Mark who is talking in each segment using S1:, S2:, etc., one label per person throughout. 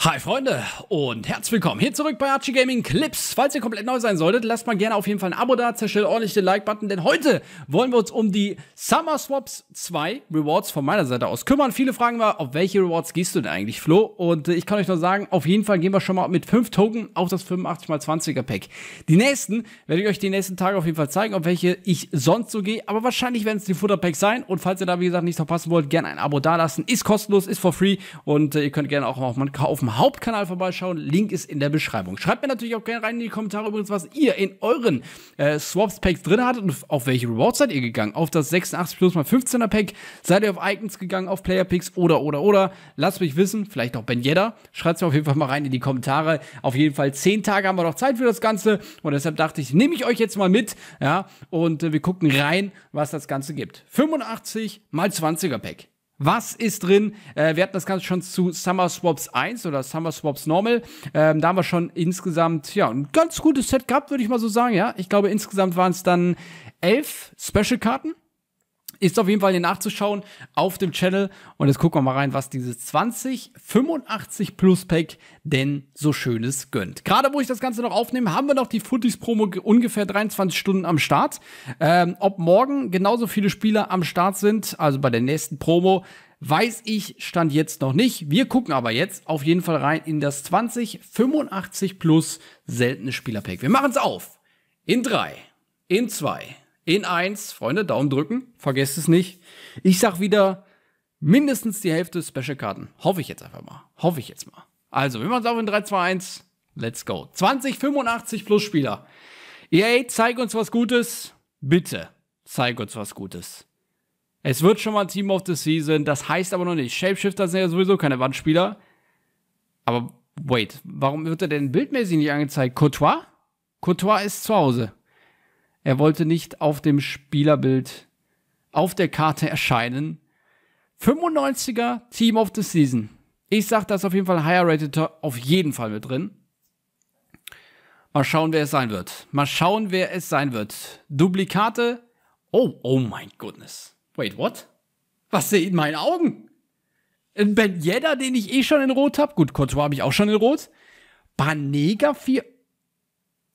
S1: Hi Freunde und herzlich willkommen hier zurück bei Archie Gaming Clips. Falls ihr komplett neu sein solltet, lasst mal gerne auf jeden Fall ein Abo da, zerstört ordentlich den Like-Button, denn heute wollen wir uns um die Summer Swaps 2 Rewards von meiner Seite aus kümmern. Viele fragen mal, auf welche Rewards gehst du denn eigentlich, Flo? Und äh, ich kann euch nur sagen, auf jeden Fall gehen wir schon mal mit 5 Token auf das 85x20er Pack. Die nächsten werde ich euch die nächsten Tage auf jeden Fall zeigen, auf welche ich sonst so gehe, aber wahrscheinlich werden es die Futterpacks sein. Und falls ihr da, wie gesagt, nichts verpassen wollt, gerne ein Abo da lassen. Ist kostenlos, ist for free und äh, ihr könnt gerne auch mal kaufen dem Hauptkanal vorbeischauen. Link ist in der Beschreibung. Schreibt mir natürlich auch gerne rein in die Kommentare übrigens, was ihr in euren äh, Swaps Packs drin hattet und auf welche Rewards seid ihr gegangen. Auf das 86 plus mal 15er Pack, seid ihr auf Icons gegangen, auf Player Picks oder, oder, oder. Lasst mich wissen, vielleicht auch Ben Yedder. Schreibt es mir auf jeden Fall mal rein in die Kommentare. Auf jeden Fall zehn Tage haben wir noch Zeit für das Ganze und deshalb dachte ich, nehme ich euch jetzt mal mit, ja, und äh, wir gucken rein, was das Ganze gibt. 85 mal 20er Pack. Was ist drin? Äh, wir hatten das Ganze schon zu Summer Swaps 1 oder Summer Swaps Normal. Ähm, da haben wir schon insgesamt ja, ein ganz gutes Set gehabt, würde ich mal so sagen. Ja, Ich glaube, insgesamt waren es dann elf Special-Karten ist auf jeden Fall hier nachzuschauen auf dem Channel. Und jetzt gucken wir mal rein, was dieses 2085 Plus Pack denn so Schönes gönnt. Gerade wo ich das Ganze noch aufnehme, haben wir noch die Footies Promo ungefähr 23 Stunden am Start. Ähm, ob morgen genauso viele Spieler am Start sind, also bei der nächsten Promo, Weiß ich, stand jetzt noch nicht. Wir gucken aber jetzt auf jeden Fall rein in das 2085 plus seltene Spieler Pack. Wir machen es auf. In drei, in zwei in eins. Freunde, Daumen drücken. Vergesst es nicht. Ich sag wieder, mindestens die Hälfte Special-Karten. Hoffe ich jetzt einfach mal. Hoffe ich jetzt mal. Also, wir machen es auf in 3, 2, 1. Let's go. 20, 85 plus Spieler. EA, zeig uns was Gutes. Bitte, zeig uns was Gutes. Es wird schon mal Team of the Season, das heißt aber noch nicht. Shapeshifter sind ja sowieso keine Wandspieler. Aber wait, warum wird er denn bildmäßig nicht angezeigt? Courtois? Courtois ist zu Hause. Er wollte nicht auf dem Spielerbild auf der Karte erscheinen. 95er Team of the Season. Ich sag, da ist auf jeden Fall Higher Rated auf jeden Fall mit drin. Mal schauen, wer es sein wird. Mal schauen, wer es sein wird. Duplikate. Oh, oh mein Goodness. Wait, what? Was sehe ich in meinen Augen? Ein Ben Yedder, den ich eh schon in Rot habe. Gut, Courtois habe ich auch schon in Rot. Banega 4.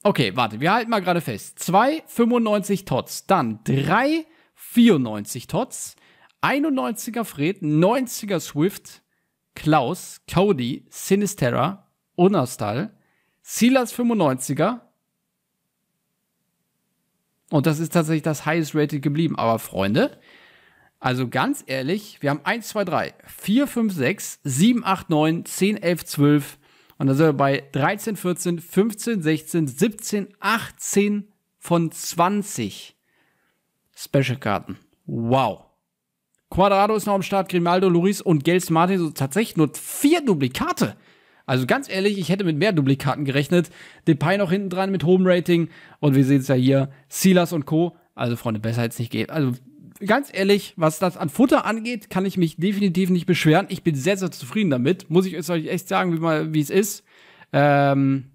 S1: Okay, warte, wir halten mal gerade fest. 295 Tots, dann 394 Tots, 91er Fred, 90er Swift, Klaus, Cody, Sinisterra, Unastal, Silas 95er. Und das ist tatsächlich das highest rated geblieben. Aber Freunde, also ganz ehrlich, wir haben 1, 2, 3, 4, 5, 6, 7, 8, 9, 10, 11, 12, und da sind wir bei 13, 14, 15, 16, 17, 18 von 20 Special-Karten. Wow. Quadrado ist noch am Start, Grimaldo, Luis und Gels Martin so tatsächlich nur vier Duplikate. Also ganz ehrlich, ich hätte mit mehr Duplikaten gerechnet. Depay noch hinten dran mit Home Rating. Und wir sehen es ja hier, Silas und Co. Also Freunde, besser als nicht geht. Also ganz ehrlich, was das an Futter angeht, kann ich mich definitiv nicht beschweren. Ich bin sehr, sehr zufrieden damit. Muss ich euch echt sagen, wie, mal, wie es ist. Ähm,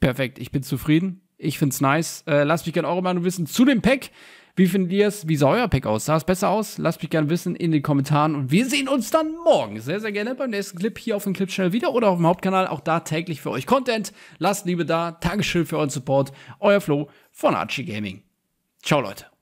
S1: perfekt, ich bin zufrieden. Ich find's nice. Äh, lasst mich gerne eure Meinung wissen zu dem Pack. Wie findet ihr es? Wie sah euer Pack aus? Sah es besser aus? Lasst mich gerne wissen in den Kommentaren. Und wir sehen uns dann morgen sehr, sehr gerne beim nächsten Clip hier auf dem Clip-Channel wieder oder auf dem Hauptkanal. Auch da täglich für euch Content. Lasst Liebe da. Dankeschön für euren Support. Euer Flo von Archie Gaming. Ciao, Leute.